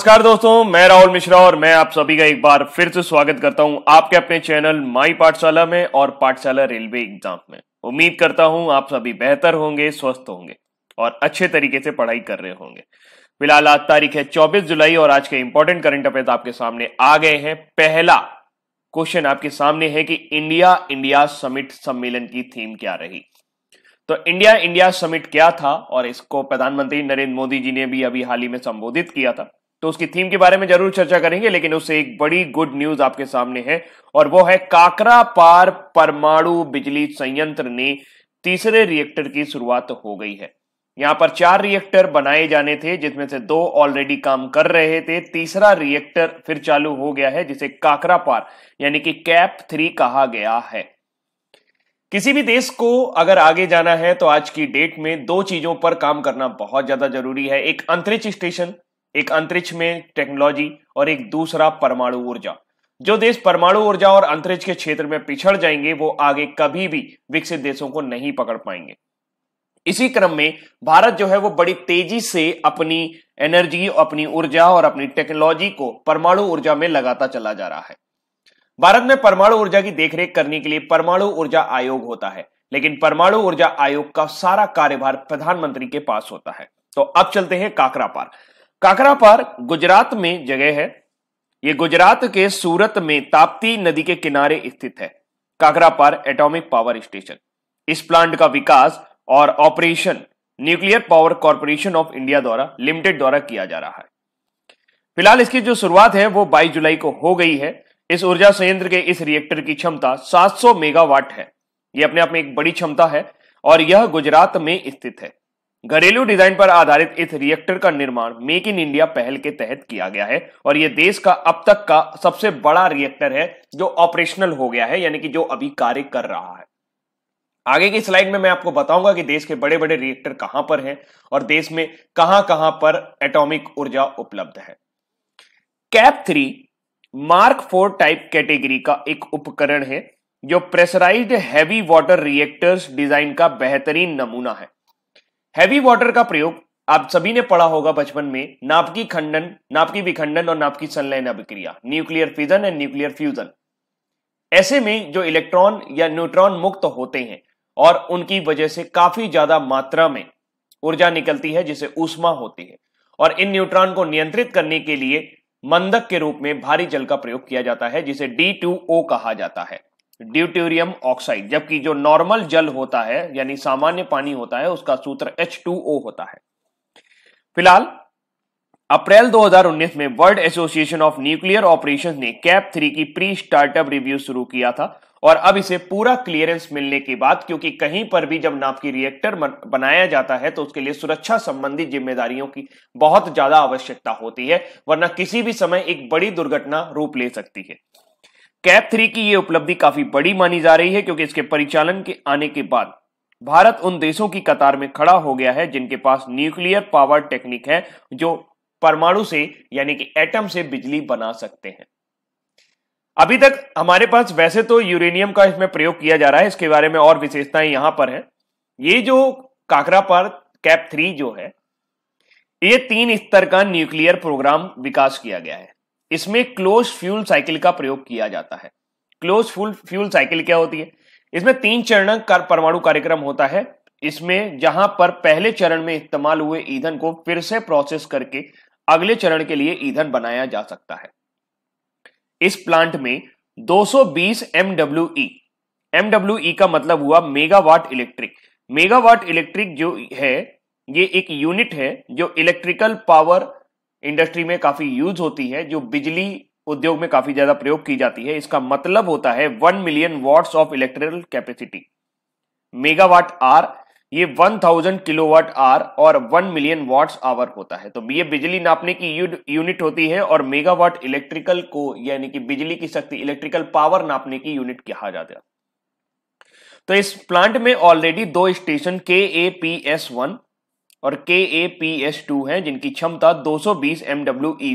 नमस्कार दोस्तों मैं राहुल मिश्रा और मैं आप सभी का एक बार फिर से स्वागत करता हूं आपके अपने चैनल माई पाठशाला में और पाठशाला रेलवे एग्जाम में उम्मीद करता हूं आप सभी बेहतर होंगे स्वस्थ होंगे और अच्छे तरीके से पढ़ाई कर रहे होंगे फिलहाल आज तारीख है 24 जुलाई और आज के इंपॉर्टेंट करंट अफेयर आपके सामने आ गए हैं पहला क्वेश्चन आपके सामने है कि इंडिया इंडिया समिट सम्मेलन की थीम क्या रही तो इंडिया इंडिया समिट क्या था और इसको प्रधानमंत्री नरेंद्र मोदी जी ने भी अभी हाल ही में संबोधित किया था तो उसकी थीम के बारे में जरूर चर्चा करेंगे लेकिन उससे एक बड़ी गुड न्यूज आपके सामने है और वो है काकरा पार परमाणु बिजली संयंत्र ने तीसरे रिएक्टर की शुरुआत हो गई है यहां पर चार रिएक्टर बनाए जाने थे जिसमें से दो ऑलरेडी काम कर रहे थे तीसरा रिएक्टर फिर चालू हो गया है जिसे काकरा पार यानी कि कैप थ्री कहा गया है किसी भी देश को अगर आगे जाना है तो आज की डेट में दो चीजों पर काम करना बहुत ज्यादा जरूरी है एक अंतरिक्ष स्टेशन एक अंतरिक्ष में टेक्नोलॉजी और एक दूसरा परमाणु ऊर्जा जो देश परमाणु ऊर्जा और अंतरिक्ष के क्षेत्र में पिछड़ जाएंगे वो आगे कभी भी विकसित देशों को नहीं पकड़ पाएंगे इसी क्रम में भारत जो है वो बड़ी तेजी से अपनी एनर्जी अपनी ऊर्जा और अपनी टेक्नोलॉजी को परमाणु ऊर्जा में लगाता चला जा रहा है भारत में परमाणु ऊर्जा की देखरेख करने के लिए परमाणु ऊर्जा आयोग होता है लेकिन परमाणु ऊर्जा आयोग का सारा कार्यभार प्रधानमंत्री के पास होता है तो अब चलते हैं काकरापार काकरा पार गुजरात में जगह है ये गुजरात के सूरत में ताप्ती नदी के किनारे स्थित है Kakrapar atomic power station इस प्लांट का विकास और operation nuclear power corporation of India द्वारा लिमिटेड द्वारा किया जा रहा है फिलहाल इसकी जो शुरुआत है वो 22 जुलाई को हो गई है इस ऊर्जा संयंत्र के इस रिएक्टर की क्षमता 700 मेगावाट है यह अपने आप में एक बड़ी क्षमता है और यह गुजरात में स्थित है घरेलू डिजाइन पर आधारित इस रिएक्टर का निर्माण मेक इन इंडिया पहल के तहत किया गया है और यह देश का अब तक का सबसे बड़ा रिएक्टर है जो ऑपरेशनल हो गया है यानी कि जो अभी कार्य कर रहा है आगे की स्लाइड में मैं आपको बताऊंगा कि देश के बड़े बड़े रिएक्टर कहां पर हैं और देश में कहां कहां पर एटॉमिक ऊर्जा उपलब्ध है KAPP three mark four type category का एक उपकरण है जो pressurised heavy water reactors design का बेहतरीन नमूना है हैवी वाटर का प्रयोग आप सभी ने पढ़ा होगा बचपन में नापकी खंडन नापकी विखंडन और नापकी संलयन अभिक्रिया nuclear fission and nuclear fusion ऐसे में जो इलेक्ट्रॉन या न्यूट्रॉन मुक्त होते हैं और उनकी वजह से काफी ज्यादा मात्रा में ऊर्जा निकलती है जिसे ऊष्मा होती है और इन न्यूट्रॉन को नियंत्रित करने के लिए मंदक के रूप में भारी जल का प्रयोग किया जाता है जिसे डी कहा जाता है ड्यूटेरियम ऑक्साइड जबकि जो नॉर्मल जल होता है यानी सामान्य पानी होता है उसका सूत्र H2O होता है फिलहाल अप्रैल 2019 में World Association of Nuclear Operation ने कैप थ्री की प्री स्टार्टअप रिव्यू शुरू किया था और अब इसे पूरा क्लियरेंस मिलने के बाद क्योंकि कहीं पर भी जब की रिएक्टर बनाया जाता है तो उसके लिए सुरक्षा संबंधी जिम्मेदारियों की बहुत ज्यादा आवश्यकता होती है वरना किसी भी समय एक बड़ी दुर्घटना रूप ले सकती है कैप थ्री की यह उपलब्धि काफी बड़ी मानी जा रही है क्योंकि इसके परिचालन के आने के बाद भारत उन देशों की कतार में खड़ा हो गया है जिनके पास न्यूक्लियर पावर टेक्निक है जो परमाणु से यानी कि एटम से बिजली बना सकते हैं अभी तक हमारे पास वैसे तो यूरेनियम का इसमें प्रयोग किया जा रहा है इसके बारे में और विशेषताएं यहां पर है ये जो काकरा पर कैप थ्री जो है ये तीन स्तर का न्यूक्लियर प्रोग्राम विकास किया गया है इसमें क्लोज फ्यूल साइकिल का प्रयोग किया जाता है क्लोज फ्यूल फ्यूल साइकिल क्या होती है इसमें तीन चरण का परमाणु कार्यक्रम होता है इसमें जहां पर पहले चरण में इस्तेमाल हुए ईंधन को फिर से प्रोसेस करके अगले चरण के लिए ईंधन बनाया जा सकता है इस प्लांट में 220 MWE एमडब्ल्यू का मतलब हुआ मेगावाट इलेक्ट्रिक मेगावाट इलेक्ट्रिक जो है ये एक यूनिट है जो इलेक्ट्रिकल पावर इंडस्ट्री में काफी यूज होती है जो बिजली उद्योग में काफी ज्यादा प्रयोग की जाती है इसका मतलब होता है one million watts of electrical capacity megawatt आर ये 1000 किलोवाट आर और वन मिलियन वॉट्स आवर होता है तो ये बिजली नापने की यूनिट होती है और मेगावाट इलेक्ट्रिकल को यानी कि बिजली की शक्ति इलेक्ट्रिकल पावर नापने की यूनिट कहा जाता है तो इस प्लांट में ऑलरेडी दो स्टेशन के ए पी एस वन और के ए पी एस टू है जिनकी क्षमता 220 एमडब्ल्यू e।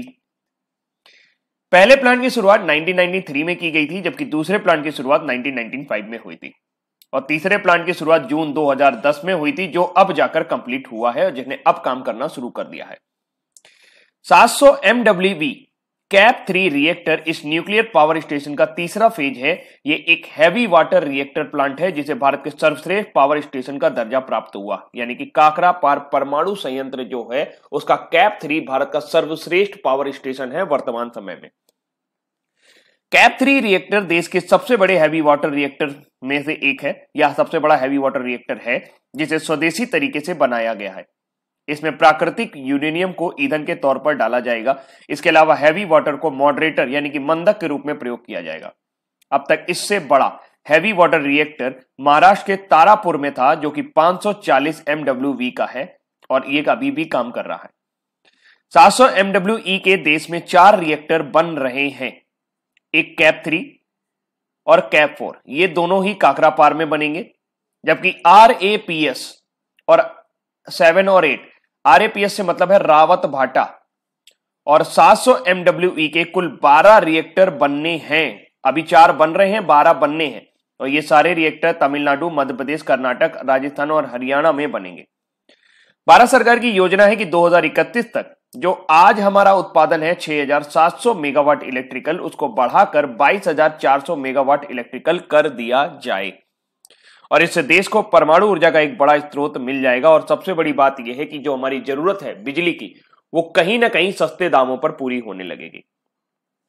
पहले प्लांट की शुरुआत 1993 में की गई थी जबकि दूसरे प्लांट की शुरुआत 1995 में हुई थी और तीसरे प्लांट की शुरुआत जून 2010 में हुई थी जो अब जाकर कंप्लीट हुआ है और जिन्हें अब काम करना शुरू कर दिया है 700 सौ कैप थ्री रिएक्टर इस न्यूक्लियर पावर स्टेशन का तीसरा फेज है ये एक हैवी वाटर रिएक्टर प्लांट है जिसे भारत के सर्वश्रेष्ठ पावर स्टेशन का दर्जा प्राप्त हुआ यानी कि काकरा पार परमाणु संयंत्र जो है उसका कैप थ्री भारत का सर्वश्रेष्ठ पावर स्टेशन है वर्तमान समय में कैप थ्री रिएक्टर देश के सबसे बड़े हैवी वाटर रिएक्टर में से एक है यह सबसे बड़ा हैवी वाटर रिएक्टर है जिसे स्वदेशी तरीके से बनाया गया है इसमें प्राकृतिक यूरेनियम को ईंधन के तौर पर डाला जाएगा इसके अलावा हैवी वाटर को मॉडरेटर यानी कि मंदक के रूप में प्रयोग किया जाएगा अब तक इससे बड़ा हैवी वाटर रिएक्टर महाराष्ट्र के तारापुर में था जो कि 540 सौ e का है और ये e अभी भी काम कर रहा है 700 एमडब्ल्यू e के देश में चार रिएक्टर बन रहे हैं एक कैप थ्री और कैप फोर ये दोनों ही काकरापार में बनेंगे जबकि आर ए पी एस और सेवन और एट आरएपीएस से मतलब है रावत भाटा और 700 MWE के कुल 12 रिएक्टर बनने हैं अभी चार बन रहे हैं 12 बनने हैं और ये सारे रिएक्टर तमिलनाडु मध्य प्रदेश कर्नाटक राजस्थान और हरियाणा में बनेंगे भारत सरकार की योजना है कि 2031 तक जो आज हमारा उत्पादन है 6,700 मेगावाट इलेक्ट्रिकल उसको बढ़ाकर 22,400 मेगावाट इलेक्ट्रिकल कर दिया जाए और इससे देश को परमाणु ऊर्जा का एक बड़ा स्रोत मिल जाएगा और सबसे बड़ी बात यह है कि जो हमारी जरूरत है बिजली की वो कहीं ना कहीं सस्ते दामों पर पूरी होने लगेगी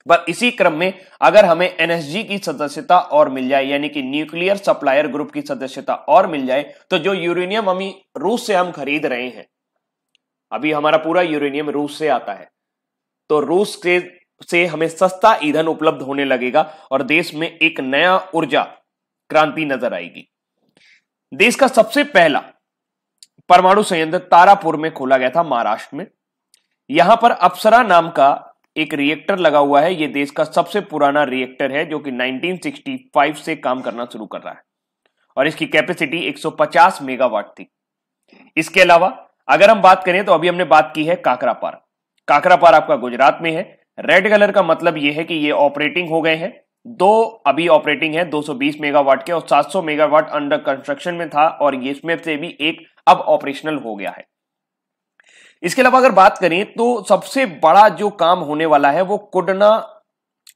पर इसी क्रम में अगर हमें एनएसजी की सदस्यता और मिल जाए यानी कि न्यूक्लियर सप्लायर ग्रुप की सदस्यता और मिल जाए तो जो यूरेनियम हम रूस से हम खरीद रहे हैं अभी हमारा पूरा यूरेनियम रूस से आता है तो रूस के से हमें सस्ता ईंधन उपलब्ध होने लगेगा और देश में एक नया ऊर्जा क्रांति नजर आएगी देश का सबसे पहला परमाणु संयंत्र तारापुर में खोला गया था महाराष्ट्र में यहां पर अप्सरा नाम का एक रिएक्टर लगा हुआ है यह देश का सबसे पुराना रिएक्टर है जो कि 1965 से काम करना शुरू कर रहा है और इसकी कैपेसिटी 150 मेगावाट थी इसके अलावा अगर हम बात करें तो अभी हमने बात की है काकरापार काकरापार आपका गुजरात में है रेड कलर का मतलब यह है कि ये ऑपरेटिंग हो गए हैं दो अभी ऑपरेटिंग है 220 मेगावाट के और 700 मेगावाट अंडर कंस्ट्रक्शन में था और इसमें से भी एक अब ऑपरेशनल हो गया है इसके अलावा अगर बात करें तो सबसे बड़ा जो काम होने वाला है वो कुडना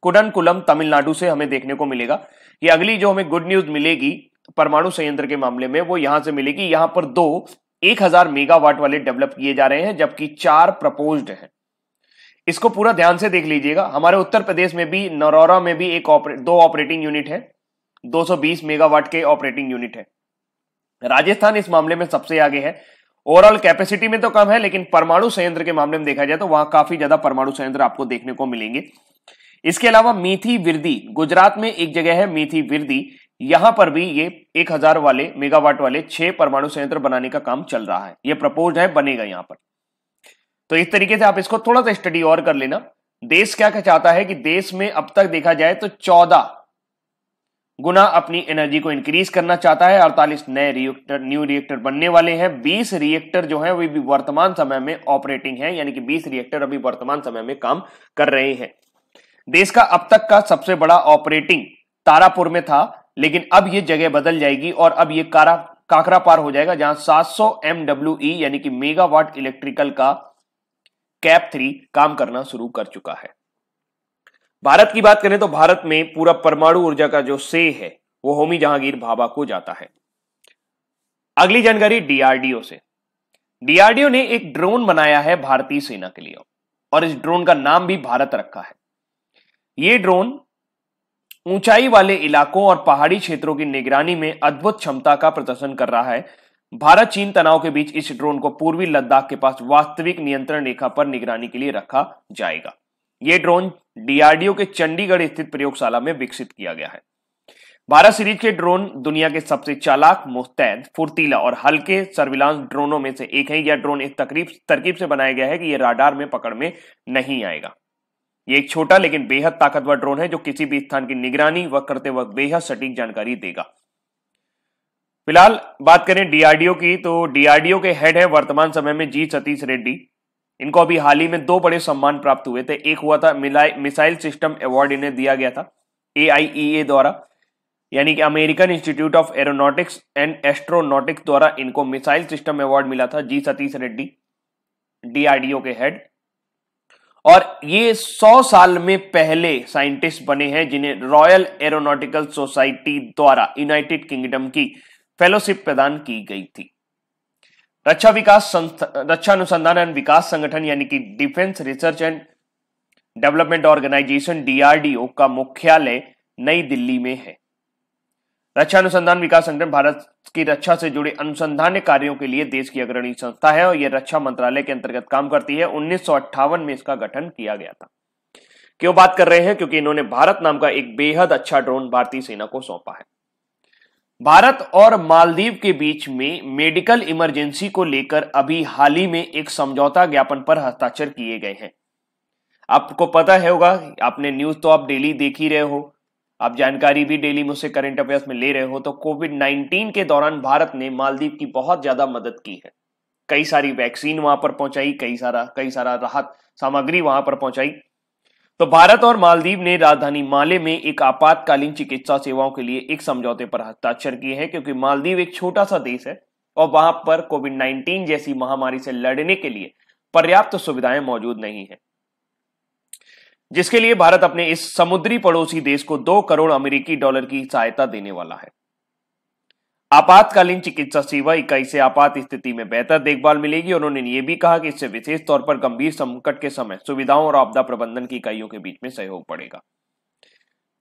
कुडनकुलम तमिलनाडु से हमें देखने को मिलेगा ये अगली जो हमें गुड न्यूज मिलेगी परमाणु संयंत्र के मामले में वो यहां से मिलेगी यहां पर दो 1000 मेगावाट वाले डेवलप किए जा रहे हैं जबकि चार प्रपोज्ड हैं इसको पूरा ध्यान से देख लीजिएगा हमारे उत्तर प्रदेश में भी नरौरा में भी एक ऑपरे, दो ऑपरेटिंग यूनिट है 220 मेगावाट के ऑपरेटिंग यूनिट है राजस्थान इस मामले में सबसे आगे है ओवरऑल कैपेसिटी में तो कम है लेकिन परमाणु संयंत्र के मामले में देखा जाए तो वहां काफी ज्यादा परमाणु संयंत्र आपको देखने को मिलेंगे इसके अलावा मीथी विरदी गुजरात में एक जगह है मीथी विरदी यहां पर भी ये 1000 वाले मेगावाट वाले छह परमाणु संयंत्र बनाने का काम चल रहा है ये प्रपोज है बनेगा यहां पर तो इस तरीके से आप इसको थोड़ा सा स्टडी और कर लेना देश क्या क्या चाहता है कि देश में अब तक देखा जाए तो चौदह गुना अपनी एनर्जी को इंक्रीज करना चाहता है 48 नए रिएक्टर न्यू रिएक्टर बनने वाले हैं 20 रिएक्टर जो है वे भी वर्तमान समय में ऑपरेटिंग है यानी कि 20 रिएक्टर अभी वर्तमान समय में काम कर रहे हैं देश का अब तक का सबसे बड़ा ऑपरेटिंग तारापुर में था लेकिन अब ये जगह बदल जाएगी और अब ये कारा काकरा पार हो जाएगा जहां 700 सौ e, यानी कि मेगावाट इलेक्ट्रिकल का कैप थ्री काम करना शुरू कर चुका है भारत की बात करें तो भारत में पूरा परमाणु ऊर्जा का जो से है वो होमी जहांगीर भाभा को जाता है अगली जानकारी डीआरडीओ से डीआरडीओ ने एक ड्रोन बनाया है भारतीय सेना के लिए और इस ड्रोन का नाम भी भारत रखा है ये ड्रोन ऊंचाई वाले इलाकों और पहाड़ी क्षेत्रों की निगरानी में अद्भुत क्षमता का प्रदर्शन कर रहा है भारत चीन तनाव के बीच इस ड्रोन को पूर्वी लद्दाख के पास वास्तविक नियंत्रण रेखा पर निगरानी के लिए रखा जाएगा यह ड्रोन डीआरडीओ के चंडीगढ़ स्थित प्रयोगशाला में विकसित किया गया है भारत सीरीज के ड्रोन दुनिया के सबसे चालाक मुस्तैद फुर्तीला और हल्के सर्विलांस ड्रोनों में से एक है यह ड्रोन इस तकरीब तरकीब से बनाया गया है कि यह राडार में पकड़ में नहीं आएगा यह एक छोटा लेकिन बेहद ताकतवर ड्रोन है जो किसी भी स्थान की निगरानी व करते वक्त बेहद सटीक जानकारी देगा फिलहाल बात करें डीआरडीओ की तो डीआरडीओ के हेड है वर्तमान समय में जी सतीश रेड्डी इनको अभी हाल ही में दो बड़े सम्मान प्राप्त हुए थे एक हुआ था मिसाइल सिस्टम अवार्ड इन्हें दिया गया था ए e द्वारा यानी कि American Institute of Aeronautics and Astronautics द्वारा इनको मिसाइल सिस्टम अवार्ड मिला था जी सतीश रेड्डी डीआरडीओ के हेड और ये 100 साल में पहले साइंटिस्ट बने हैं जिन्हें रॉयल एरोनॉटिकल सोसाइटी द्वारा यूनाइटेड किंगडम की फेलोशिप प्रदान की गई थी रक्षा विकास रक्षा अनुसंधान एंड विकास संगठन यानी कि Defence Research and Development Organisation DRDO का मुख्यालय नई दिल्ली में है रक्षा अनुसंधान विकास संगठन भारत की रक्षा से जुड़े अनुसंधान कार्यों के लिए देश की अग्रणी संस्था है और यह रक्षा मंत्रालय के अंतर्गत काम करती है उन्नीस में इसका गठन किया गया था क्यों बात कर रहे हैं क्योंकि इन्होंने भारत नाम का एक बेहद अच्छा ड्रोन भारतीय सेना को सौंपा है भारत और मालदीव के बीच में मेडिकल इमरजेंसी को लेकर अभी हाल ही में एक समझौता ज्ञापन पर हस्ताक्षर किए गए हैं आपको पता है होगा आपने न्यूज तो आप डेली देख ही रहे हो आप जानकारी भी डेली मुझसे करंट अफेयर्स में ले रहे हो तो कोविड 19 के दौरान भारत ने मालदीव की बहुत ज्यादा मदद की है कई सारी वैक्सीन वहां पर पहुंचाई कई सारा कई सारा राहत सामग्री वहां पर पहुंचाई तो भारत और मालदीव ने राजधानी माले में एक आपातकालीन चिकित्सा सेवाओं के लिए एक समझौते पर हस्ताक्षर किए हैं क्योंकि मालदीव एक छोटा सा देश है और वहां पर कोविड 19 जैसी महामारी से लड़ने के लिए पर्याप्त सुविधाएं मौजूद नहीं है जिसके लिए भारत अपने इस समुद्री पड़ोसी देश को दो करोड़ अमेरिकी डॉलर की सहायता देने वाला है आपातकालीन चिकित्सा सेवा इकाई से आपात स्थिति में बेहतर देखभाल मिलेगी और उन्होंने ये भी कहा कि इससे विशेष तौर पर गंभीर संकट के समय सुविधाओं और आपदा प्रबंधन की इकाइयों के बीच में सहयोग पड़ेगा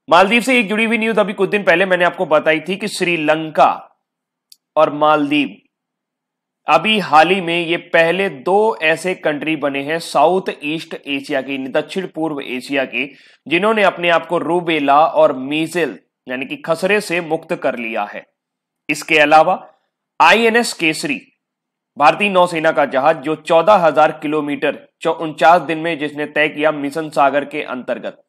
मालदीव से एक जुड़ी हुई न्यूज अभी कुछ दिन पहले मैंने आपको बताई थी कि श्रीलंका और मालदीव अभी हाल ही में ये पहले दो ऐसे कंट्री बने हैं साउथ ईस्ट एशिया के दक्षिण पूर्व एशिया के जिन्होंने अपने आप को रूबेला और मीजिल यानी कि खसरे से मुक्त कर लिया है इसके अलावा आईएनएस केसरी भारतीय नौसेना का जहाज जो 14,000 किलोमीटर उनचास दिन में जिसने तय किया मिशन सागर के अंतर्गत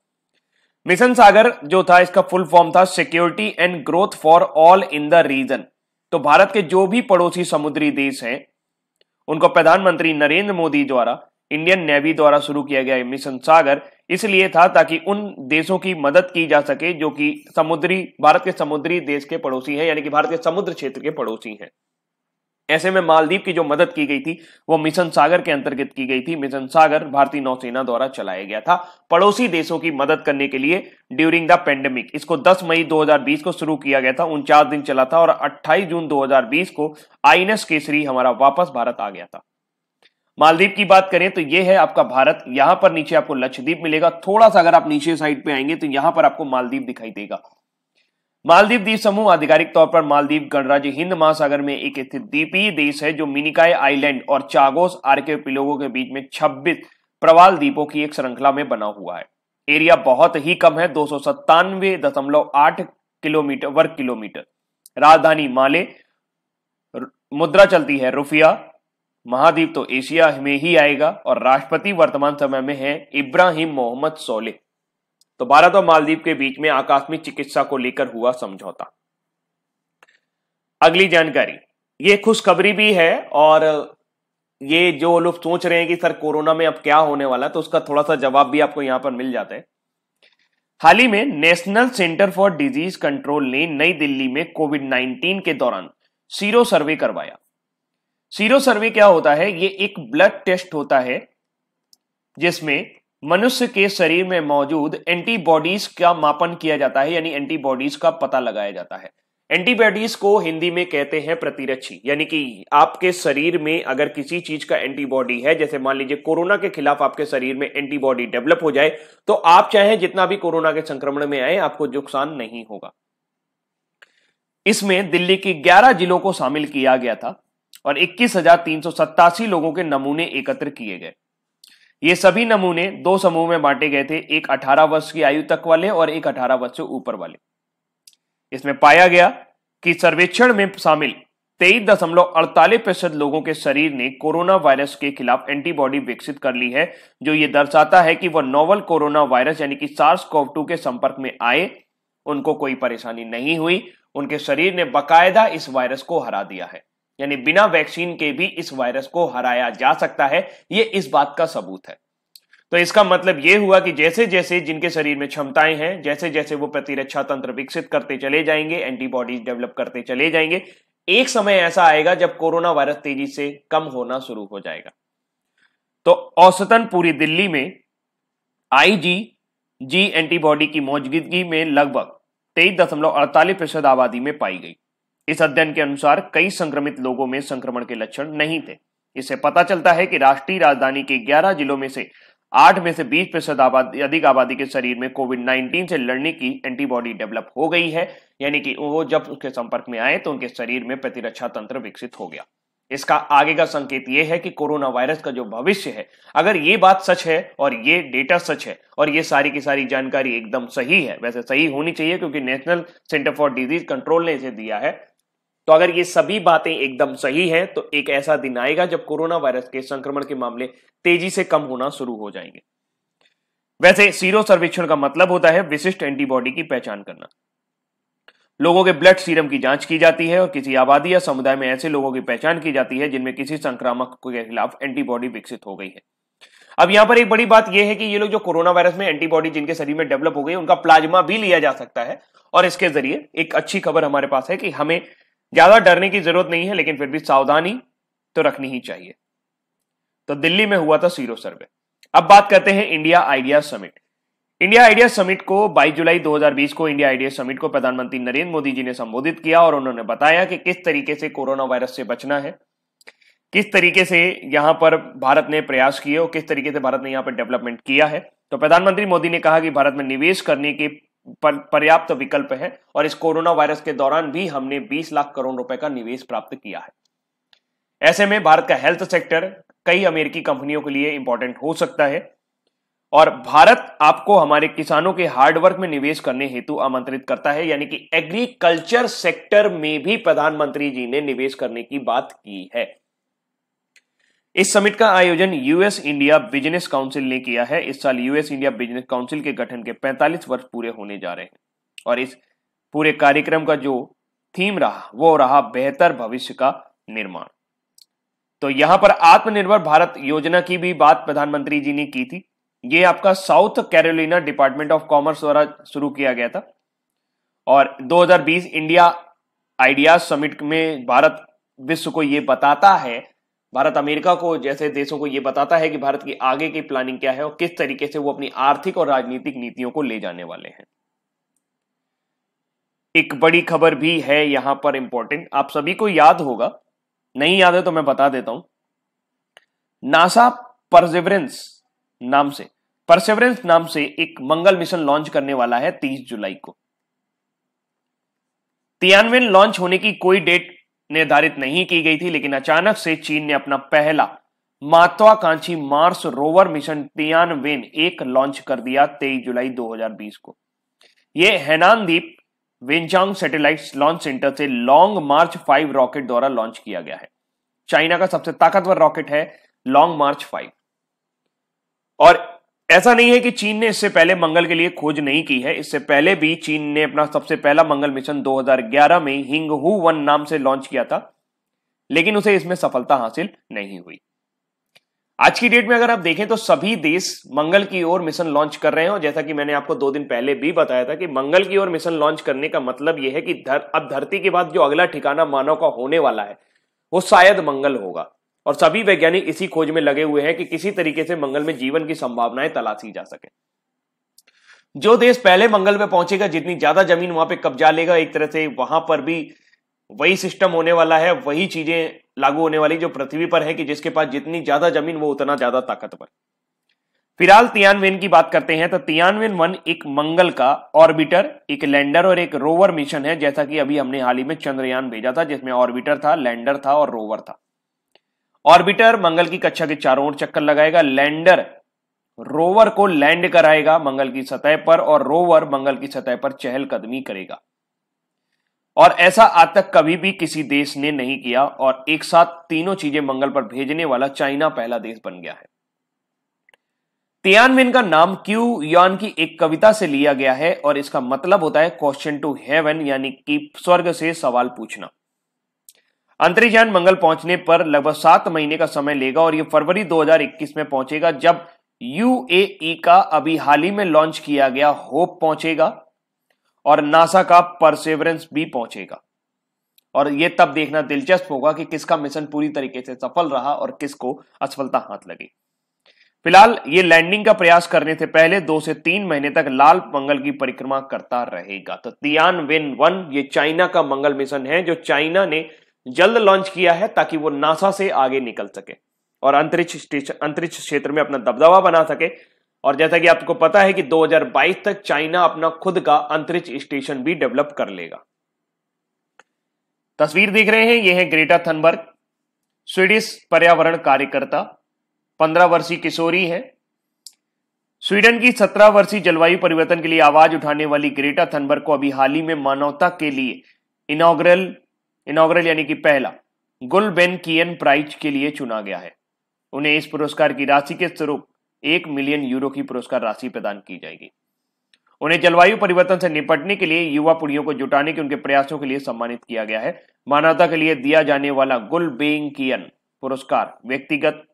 मिशन सागर जो था इसका फुल फॉर्म था security and growth for all in the region तो भारत के जो भी पड़ोसी समुद्री देश हैं उनको प्रधानमंत्री नरेंद्र मोदी द्वारा इंडियन नेवी द्वारा शुरू किया गया मिशन सागर इसलिए था ताकि उन देशों की मदद की जा सके जो कि समुद्री भारत के समुद्री देश के पड़ोसी हैं यानी कि भारत के समुद्र क्षेत्र के पड़ोसी हैं ऐसे में मालदीव की जो मदद की गई थी वो मिशन सागर के अंतर्गत की गई थी मिशन सागर भारतीय नौसेना द्वारा चलाया गया था पड़ोसी देशों की मदद करने के लिए ड्यूरिंग द पेंडेमिक इसको 10 मई 2020 को शुरू किया गया था उनचास दिन चला था और 28 जून 2020 को आईएनएस केसरी हमारा वापस भारत आ गया था मालदीव की बात करें तो ये है आपका भारत यहां पर नीचे आपको लक्षद्वीप मिलेगा थोड़ा सा अगर आप नीचे साइड पे आएंगे तो यहां पर आपको मालदीव दिखाई देगा मालदीव द्वीप समूह आधिकारिक तौर पर मालदीव गणराज्य हिंद महासागर में एक स्थित द्वीपीय देश है जो मिनिकाय आइलैंड और चागोस आर्के पिलोगों के बीच में 26 प्रवाल द्वीपों की एक श्रृंखला में बना हुआ है एरिया बहुत ही कम है दो किलोमीटर वर्ग किलोमीटर राजधानी माले मुद्रा चलती है रुफिया महाद्वीप तो एशिया में ही आएगा और राष्ट्रपति वर्तमान समय में है इब्राहिम मोहम्मद सोले तो भारत और मालदीव के बीच में आकस्मिक चिकित्सा को लेकर हुआ समझौता अगली जानकारी ये खुशखबरी भी है और ये जो लोग सोच रहे हैं कि सर कोरोना में अब क्या होने वाला तो उसका थोड़ा सा जवाब भी आपको यहां पर मिल जाता है हाल ही में National Centre for Disease Control ने नई दिल्ली में कोविड 19 के दौरान सीरो सर्वे करवाया सीरो सर्वे क्या होता है ये एक ब्लड टेस्ट होता है जिसमें मनुष्य के शरीर में मौजूद एंटीबॉडीज का मापन किया जाता है यानी एंटीबॉडीज का पता लगाया जाता है एंटीबॉडीज को हिंदी में कहते हैं प्रतिरक्षी यानी कि आपके शरीर में अगर किसी चीज का एंटीबॉडी है जैसे मान लीजिए कोरोना के खिलाफ आपके शरीर में एंटीबॉडी डेवलप हो जाए तो आप चाहे जितना भी कोरोना के संक्रमण में आए आपको नुकसान नहीं होगा इसमें दिल्ली के 11 जिलों को शामिल किया गया था और इक्कीस लोगों के नमूने एकत्र किए गए ये सभी नमूने दो समूह में बांटे गए थे एक 18 वर्ष की आयु तक वाले और एक 18 वर्ष से ऊपर वाले इसमें पाया गया कि सर्वेक्षण में शामिल तेईस दशमलव अड़तालीस प्रतिशत लोगों के शरीर ने कोरोना वायरस के खिलाफ एंटीबॉडी विकसित कर ली है जो ये दर्शाता है कि वह नोवल कोरोना वायरस यानी कि सार्स कोव टू के संपर्क में आए उनको कोई परेशानी नहीं हुई उनके शरीर ने बकायदा इस वायरस को हरा दिया है यानी बिना वैक्सीन के भी इस वायरस को हराया जा सकता है ये इस बात का सबूत है तो इसका मतलब ये हुआ कि जैसे जैसे जिनके शरीर में क्षमताएं हैं जैसे जैसे वो प्रतिरक्षा तंत्र विकसित करते चले जाएंगे एंटीबॉडीज डेवलप करते चले जाएंगे एक समय ऐसा आएगा जब कोरोना वायरस तेजी से कम होना शुरू हो जाएगा तो औसतन पूरी दिल्ली में आईजी जी एंटीबॉडी की मौजूदगी में लगभग तेईस दशमलव अड़तालीस प्रतिशत आबादी में पाई गई इस अध्ययन के अनुसार कई संक्रमित लोगों में संक्रमण के लक्षण नहीं थे इससे पता चलता है कि राष्ट्रीय राजधानी के 11 जिलों में से 8 में से 20 प्रतिशत आबादी अधिक आबादी के शरीर में कोविड 19 से लड़ने की एंटीबॉडी डेवलप हो गई है यानी कि वो जब उसके संपर्क में आए तो उनके शरीर में प्रतिरक्षा तंत्र विकसित हो गया इसका आगे का संकेत यह है कि कोरोना वायरस का जो भविष्य है अगर ये बात सच है और ये डेटा सच है और ये सारी की सारी जानकारी एकदम सही है वैसे सही होनी चाहिए क्योंकि National Centre for Disease Control ने इसे दिया है तो अगर ये सभी बातें एकदम सही है तो एक ऐसा दिन आएगा जब कोरोना वायरस के संक्रमण के मामले तेजी से कम होना शुरू हो जाएंगे वैसे सीरो सर्वेक्षण का मतलब होता है विशिष्ट एंटीबॉडी की पहचान करना लोगों के ब्लड सीरम की जांच की जाती है और किसी आबादी या समुदाय में ऐसे लोगों की पहचान की जाती है जिनमें किसी संक्रामक के खिलाफ एंटीबॉडी विकसित हो गई है अब यहां पर एक बड़ी बात यह है कि ये लोग जो कोरोना वायरस में एंटीबॉडी जिनके शरीर में डेवलप हो गई उनका प्लाज्मा भी लिया जा सकता है और इसके जरिए एक अच्छी खबर हमारे पास है कि हमें ज्यादा डरने की जरूरत नहीं है लेकिन फिर भी सावधानी तो रखनी ही चाहिए तो दिल्ली में हुआ था सीरो सर्वे अब बात करते हैं India Idea Summit India Idea Summit को 22 जुलाई 2020 को इंडिया आइडिया समिट को प्रधानमंत्री नरेंद्र मोदी जी ने संबोधित किया और उन्होंने बताया कि किस तरीके से कोरोना वायरस से बचना है किस तरीके से यहां पर भारत ने प्रयास किए और किस तरीके से भारत ने यहां पर डेवलपमेंट किया है तो प्रधानमंत्री मोदी ने कहा कि भारत में निवेश करने के पर्याप्त विकल्प है और इस कोरोना वायरस के दौरान भी हमने 20 लाख करोड़ रुपए का निवेश प्राप्त किया है ऐसे में भारत का हेल्थ सेक्टर कई अमेरिकी कंपनियों के लिए इंपॉर्टेंट हो सकता है और भारत आपको हमारे किसानों के हार्डवर्क में निवेश करने हेतु आमंत्रित करता है यानी कि एग्रीकल्चर सेक्टर में भी प्रधानमंत्री जी ने निवेश करने की बात की है इस समिट का आयोजन यूएस इंडिया बिजनेस काउंसिल ने किया है इस साल यूएस इंडिया बिजनेस काउंसिल के गठन के 45 वर्ष पूरे होने जा रहे हैं और इस पूरे कार्यक्रम का जो थीम रहा वो रहा बेहतर भविष्य का निर्माण तो यहां पर आत्मनिर्भर भारत योजना की भी बात प्रधानमंत्री जी ने की थी ये आपका South Carolina Department of Commerce द्वारा शुरू किया गया था और 2020 इंडिया आइडिया समिट में भारत विश्व को ये बताता है भारत अमेरिका को जैसे देशों को यह बताता है कि भारत की आगे की प्लानिंग क्या है और किस तरीके से वो अपनी आर्थिक और राजनीतिक नीतियों को ले जाने वाले हैं एक बड़ी खबर भी है यहां पर इंपॉर्टेंट आप सभी को याद होगा नहीं याद है तो मैं बता देता हूं नासा परसेवरेंस नाम से परसेवरेंस नाम से एक मंगल मिशन लॉन्च करने वाला है 30 जुलाई को तियानवे लॉन्च होने की कोई डेट निर्धारित नहीं की गई थी लेकिन अचानक से चीन ने अपना पहला महत्वाकांक्षी मार्स रोवर मिशन वेन एक लॉन्च कर दिया 23 जुलाई 2020 को यह हेनान द्वीप वेंचांग सैटेलाइट लॉन्च सेंटर से लॉन्ग मार्च 5 रॉकेट द्वारा लॉन्च किया गया है चाइना का सबसे ताकतवर रॉकेट है लॉन्ग मार्च 5 और ऐसा नहीं है कि चीन ने इससे पहले मंगल के लिए खोज नहीं की है इससे पहले भी चीन ने अपना सबसे पहला मंगल मिशन 2011 में हिंग हु वन नाम से लॉन्च किया था लेकिन उसे इसमें सफलता हासिल नहीं हुई आज की डेट में अगर आप देखें तो सभी देश मंगल की ओर मिशन लॉन्च कर रहे हैं और जैसा कि मैंने आपको दो दिन पहले भी बताया था कि मंगल की ओर मिशन लॉन्च करने का मतलब यह है कि धर, अब धरती के बाद जो अगला ठिकाना मानव का होने वाला है वो शायद मंगल होगा और सभी वैज्ञानिक इसी खोज में लगे हुए हैं कि किसी तरीके से मंगल में जीवन की संभावनाएं तलाशी जा सके जो देश पहले मंगल में पहुंचेगा जितनी ज्यादा जमीन वहां पर कब्जा लेगा एक तरह से वहां पर भी वही सिस्टम होने वाला है वही चीजें लागू होने वाली जो पृथ्वी पर है कि जिसके पास जितनी ज्यादा जमीन वो उतना ज्यादा ताकतवर फिलहाल तियानवेन की बात करते हैं तो तियानवेन वन एक मंगल का ऑर्बिटर एक लैंडर और एक रोवर मिशन है जैसा कि अभी हमने हाल ही में चंद्रयान भेजा था जिसमें ऑर्बिटर था लैंडर था और रोवर था ऑर्बिटर मंगल की कक्षा के चारों ओर चक्कर लगाएगा लैंडर रोवर को लैंड कराएगा मंगल की सतह पर और रोवर मंगल की सतह पर चहलकदमी करेगा और ऐसा आज तक कभी भी किसी देश ने नहीं किया और एक साथ तीनों चीजें मंगल पर भेजने वाला चाइना पहला देश बन गया है तियानविन का नाम क्यू यॉन की एक कविता से लिया गया है और इसका मतलब होता है क्वेश्चन टू हेवन यानी कि स्वर्ग से सवाल पूछना अंतरिक्षयान मंगल पहुंचने पर लगभग सात महीने का समय लेगा और यह फरवरी 2021 में पहुंचेगा जब यूएई का अभी हाल ही में लॉन्च किया गया होप पहुंचेगा और नासा का परसेवरेंस भी पहुंचेगा और यह तब देखना दिलचस्प होगा कि किसका मिशन पूरी तरीके से सफल रहा और किसको असफलता हाथ लगी फिलहाल ये लैंडिंग का प्रयास करने से पहले दो से तीन महीने तक लाल मंगल की परिक्रमा करता रहेगा तो तियान वेन वन ये चाइना का मंगल मिशन है जो चाइना ने जल्द लॉन्च किया है ताकि वो नासा से आगे निकल सके और अंतरिक्ष अंतरिक्ष क्षेत्र में अपना दबदबा बना सके और जैसा कि आपको पता है कि 2022 तक चाइना अपना खुद का अंतरिक्ष स्टेशन भी डेवलप कर लेगा तस्वीर देख रहे हैं यह है ग्रेटा थनबर्ग स्वीडिश पर्यावरण कार्यकर्ता पंद्रह वर्षीय किशोरी है स्वीडन की सत्रह वर्षीय जलवायु परिवर्तन के लिए आवाज उठाने वाली ग्रेटा थनबर्ग को अभी हाल ही में मानवता के लिए इनोग्रल इनोग्रल यानी कि पहला बेन कियन प्राइज के लिए चुना गया है उन्हें इस पुरस्कार की राशि के स्वरूप एक मिलियन यूरो की पुरस्कार राशि प्रदान की जाएगी उन्हें जलवायु परिवर्तन से निपटने के लिए युवा पीढ़ियों को जुटाने के उनके प्रयासों के लिए सम्मानित किया गया है मानवता के लिए दिया जाने वाला गुल कियन पुरस्कार व्यक्तिगत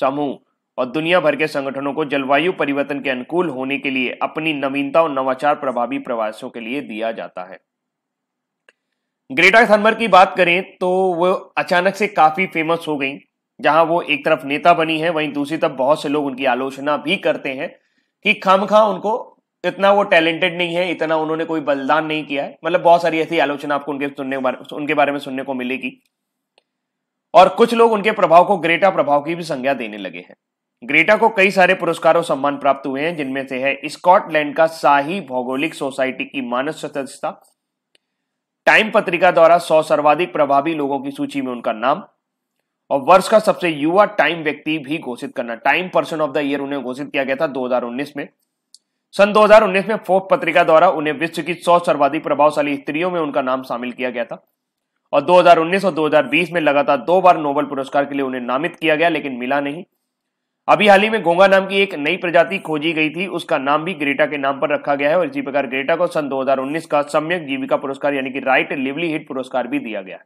समूह और दुनिया भर के संगठनों को जलवायु परिवर्तन के अनुकूल होने के लिए अपनी नवीनता और नवाचार प्रभावी प्रवासों के लिए दिया जाता है ग्रेटा थनबर्ग की बात करें तो वो अचानक से काफी फेमस हो गई जहां वो एक तरफ नेता बनी है वहीं दूसरी तरफ बहुत से लोग उनकी आलोचना भी करते हैं कि खाम खा उनको इतना वो टैलेंटेड नहीं है इतना उन्होंने कोई बलिदान नहीं किया है मतलब बहुत सारी ऐसी आलोचना आपको उनके सुनने बारे, उनके बारे में सुनने को मिलेगी और कुछ लोग उनके प्रभाव को ग्रेटा प्रभाव की भी संज्ञा देने लगे हैं ग्रेटा को कई सारे पुरस्कार और सम्मान प्राप्त हुए हैं जिनमें से है स्कॉटलैंड का शाही भौगोलिक सोसाइटी की मानस सदस्यता टाइम पत्रिका द्वारा सौ सर्वाधिक प्रभावी लोगों की सूची में उनका नाम और वर्ष का सबसे युवा टाइम व्यक्ति भी घोषित करना Time Person of the Year उन्हें घोषित किया गया था 2019 में सन 2019 में फोर्थ पत्रिका द्वारा उन्हें विश्व की सौ सर्वाधिक प्रभावशाली स्त्रियों में उनका नाम शामिल किया गया था और 2019 और 2020 में लगातार दो बार नोबेल पुरस्कार के लिए उन्हें नामित किया गया लेकिन मिला नहीं अभी हाल ही में घोंगा नाम की एक नई प्रजाति खोजी गई थी उसका नाम भी ग्रेटा के नाम पर रखा गया है और इसी प्रकार ग्रेटा को सन 2019 का सम्यक जीविका पुरस्कार यानी कि राइट हिट पुरस्कार भी दिया गया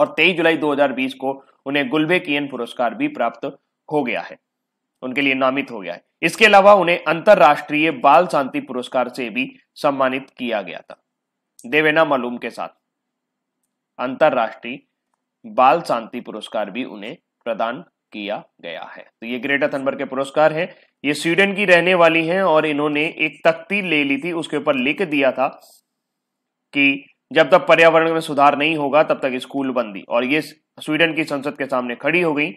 और 23 जुलाई 2020 को उन्हें गुलबे कियन पुरस्कार भी प्राप्त हो गया है उनके लिए नामित हो गया है इसके अलावा उन्हें अंतरराष्ट्रीय बाल शांति पुरस्कार से भी सम्मानित किया गया था देवेना मालूम के साथ अंतरराष्ट्रीय बाल शांति पुरस्कार भी उन्हें प्रदान किया गया है तो ये ग्रेटा थनबर्ग के पुरस्कार है ये स्वीडन की रहने वाली हैं और इन्होंने एक तख्ती ले ली थी उसके ऊपर लिख दिया था कि जब तक पर्यावरण में सुधार नहीं होगा तब तक स्कूल बंदी और ये स्वीडन की संसद के सामने खड़ी हो गई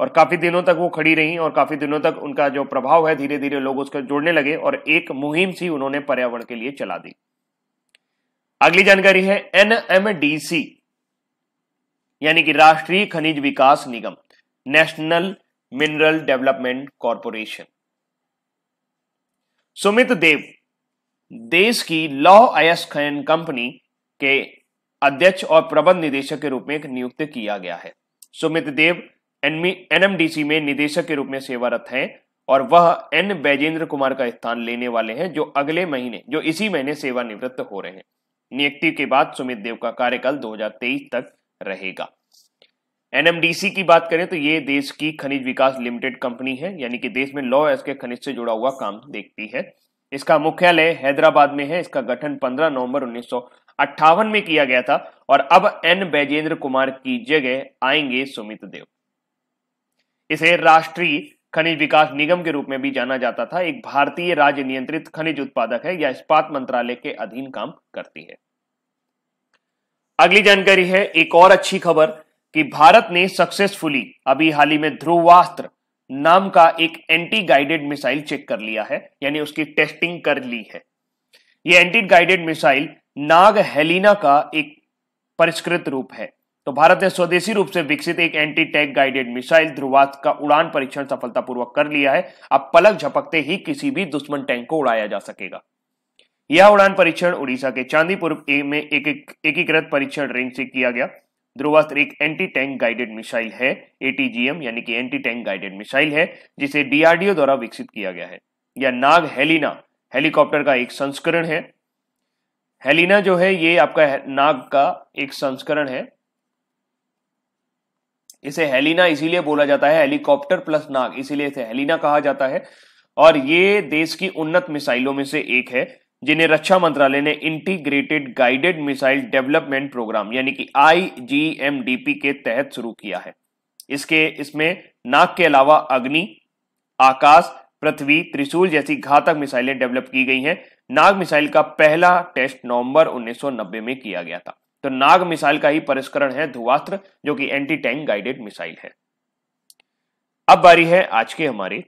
और काफी दिनों तक वो खड़ी रही और काफी दिनों तक उनका जो प्रभाव है धीरे धीरे लोग उसको जोड़ने लगे और एक मुहिम सी उन्होंने पर्यावरण के लिए चला दी अगली जानकारी है एनएमडीसी यानी कि राष्ट्रीय खनिज विकास निगम National Mineral Development Corporation Sumit Dev देश की लॉ अयस खनन कंपनी के अध्यक्ष और प्रबंध निदेशक के रूप में नियुक्त किया गया है सुमित देव एनएमडीसी में निदेशक के रूप में सेवारत हैं और वह एन बैजेंद्र कुमार का स्थान लेने वाले हैं जो अगले महीने जो इसी महीने सेवानिवृत्त हो रहे हैं नियुक्ति के बाद सुमित देव का कार्यकाल 2023 तक रहेगा एनएमडीसी की बात करें तो ये देश की खनिज विकास लिमिटेड कंपनी है यानी कि देश में लॉ एस के खनिज से जुड़ा हुआ काम देखती है इसका मुख्यालय हैदराबाद में है इसका गठन 15 नवंबर उन्नीस में किया गया था और अब एन बैजेंद्र कुमार की जगह आएंगे सुमित देव इसे राष्ट्रीय खनिज विकास निगम के रूप में भी जाना जाता था एक भारतीय राज्य नियंत्रित खनिज उत्पादक है या इस्पात मंत्रालय के अधीन काम करती है अगली जानकारी है एक और अच्छी खबर कि भारत ने सक्सेसफुली अभी हाल ही में ध्रुवास्त्र नाम का एक एंटी गाइडेड मिसाइल चेक कर लिया है यानी उसकी टेस्टिंग कर ली है यह anti guided missile Nag Helina का एक परिष्कृत रूप है तो भारत ने स्वदेशी रूप से विकसित एक anti tank guided missile Dhruvastra का उड़ान परीक्षण सफलतापूर्वक कर लिया है अब पलक झपकते ही किसी भी दुश्मन टैंक को उड़ाया जा सकेगा यह उड़ान परीक्षण उड़ीसा के चांदीपुर में एकीकृत एक, परीक्षण रेंज से किया गया ध्रुवास्त्र एक एंटी टैंक गाइडेड मिसाइल है एटीजीएम यानी कि एंटी टैंक गाइडेड मिसाइल है जिसे डीआरडीओ द्वारा विकसित किया गया है या नाग हेलिना हेलीकॉप्टर का एक संस्करण है हेलिना जो है ये आपका नाग का एक संस्करण है इसे हेलिना इसीलिए बोला जाता है हेलीकॉप्टर प्लस नाग इसीलिए इसे हेलिना कहा जाता है और ये देश की उन्नत मिसाइलों में से एक है जिन्हें रक्षा मंत्रालय ने integrated guided missile development programme यानी कि आईजीएमडीपी के तहत शुरू किया है इसके इसमें नाक के अलावा अग्नि आकाश पृथ्वी त्रिशूल जैसी घातक मिसाइलें डेवलप की गई हैं नाग मिसाइल का पहला टेस्ट नवंबर 1990 में किया गया था तो नाग मिसाइल का ही परिष्करण है धुआस्त्र जो कि एंटी टैंक गाइडेड मिसाइल है अब बारी है आज के हमारे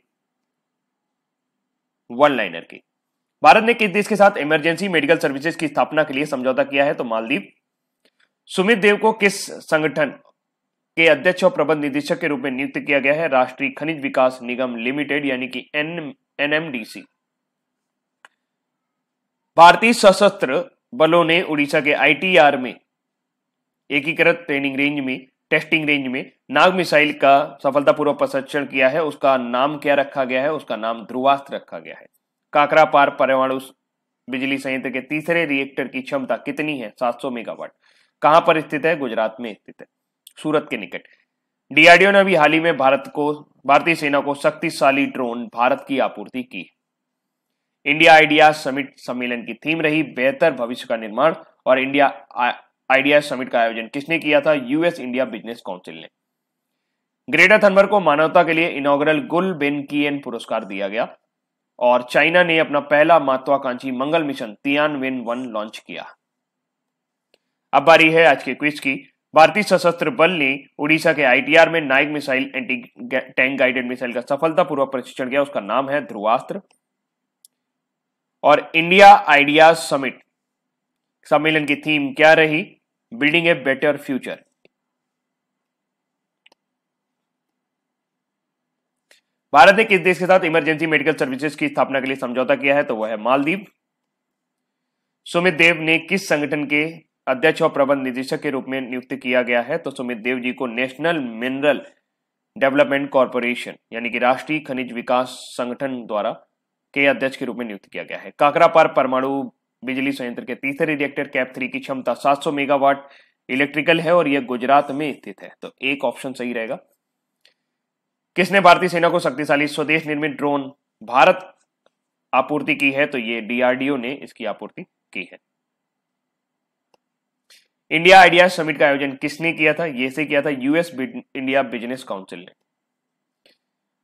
वन लाइनर की भारत ने किस देश के साथ इमरजेंसी मेडिकल सर्विसेज की स्थापना के लिए समझौता किया है तो मालदीव सुमित देव को किस संगठन के अध्यक्ष और प्रबंध निदेशक के रूप में नियुक्त किया गया है राष्ट्रीय खनिज विकास निगम लिमिटेड यानी कि एन एनएमडीसी भारतीय सशस्त्र बलों ने उड़ीसा के आईटीआर में एकीकृत ट्रेनिंग रेंज में टेस्टिंग रेंज में नाग मिसाइल का सफलतापूर्वक प्रशिक्षण किया है उसका नाम क्या रखा गया है उसका नाम ध्रुवास्त्र रखा गया है काकरा पार परमाणु बिजली संयंत्र के तीसरे रिएक्टर की क्षमता कितनी है 700 मेगावाट कहां पर स्थित है गुजरात में स्थित है सूरत के निकट डीआरडीओ ने अभी हाल ही में भारत को भारतीय सेना को शक्तिशाली ड्रोन भारत की आपूर्ति की इंडिया आइडिया समिट सम्मेलन की थीम रही बेहतर भविष्य का निर्माण और इंडिया आइडिया समिट का आयोजन किसने किया था यूएस इंडिया बिजनेस काउंसिल ने ग्रेटर थनबर को मानवता के लिए इनोग्रल गुल बेन पुरस्कार दिया गया और चाइना ने अपना पहला महत्वाकांक्षी मंगल मिशन तियान विन वन लॉन्च किया अब बारी है आज के क्विज की भारतीय सशस्त्र बल ने उड़ीसा के आईटीआर में नाइक missile anti tank guided missile का सफलतापूर्वक प्रशिक्षण किया उसका नाम है ध्रुवास्त्र और इंडिया आइडिया समिट सम्मेलन की थीम क्या रही building a better future Bharat ने किस देश के साथ इमरजेंसी मेडिकल सर्विसेज की स्थापना के लिए समझौता किया है तो वह है मालदीव सुमित देव ने किस संगठन के अध्यक्ष और प्रबंध निदेशक के रूप में नियुक्त किया गया है तो सुमित देव जी को नेशनल मिनरल डेवलपमेंट कॉरपोरेशन यानी कि राष्ट्रीय खनिज विकास संगठन द्वारा के अध्यक्ष के रूप में नियुक्त किया गया है काकरा पर परमाणु बिजली संयंत्र के तीसरे रिएक्टर कैप थ्री की क्षमता 700 मेगावाट इलेक्ट्रिकल है और यह गुजरात में स्थित है तो एक ऑप्शन सही रहेगा किसने भारतीय सेना को शक्तिशाली स्वदेश निर्मित ड्रोन भारत आपूर्ति की है तो ये डीआरडीओ ने इसकी आपूर्ति की है इंडिया आइडिया समिट का आयोजन किसने किया था यह से किया था यूएस इंडिया बिजनेस काउंसिल ने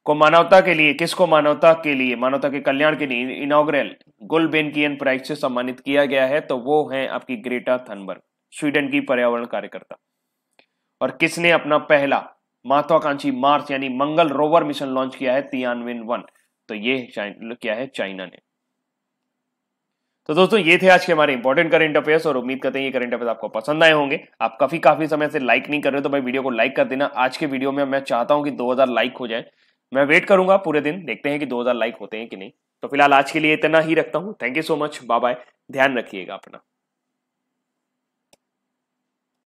को मानवता के लिए किसको मानवता के लिए मानवता के कल्याण के लिए इनोग्रल गोलबेनकियन प्राइज से सम्मानित किया गया है तो वो है आपकी ग्रेटा थनबर्ग स्वीडन की पर्यावरण कार्यकर्ता और किसने अपना पहला महत्वाकांक्षी मार्स यानी मंगल रोवर मिशन लॉन्च किया है तियानविन वन तो ये किया है चाइना ने तो दोस्तों ये थे आज के हमारे इंपॉर्टेंट करंट अफेयर्स और उम्मीद करते हैं ये करंट अफेयर्स आपको पसंद आए होंगे आप काफी काफी समय से लाइक नहीं कर रहे हो तो भाई वीडियो को लाइक कर देना आज के वीडियो में मैं चाहता हूं कि 2000 लाइक हो जाए मैं वेट करूंगा पूरे दिन देखते हैं कि 2000 लाइक होते हैं कि नहीं तो फिलहाल आज के लिए इतना ही रखता हूं thank you so much bye ध्यान रखिएगा अपना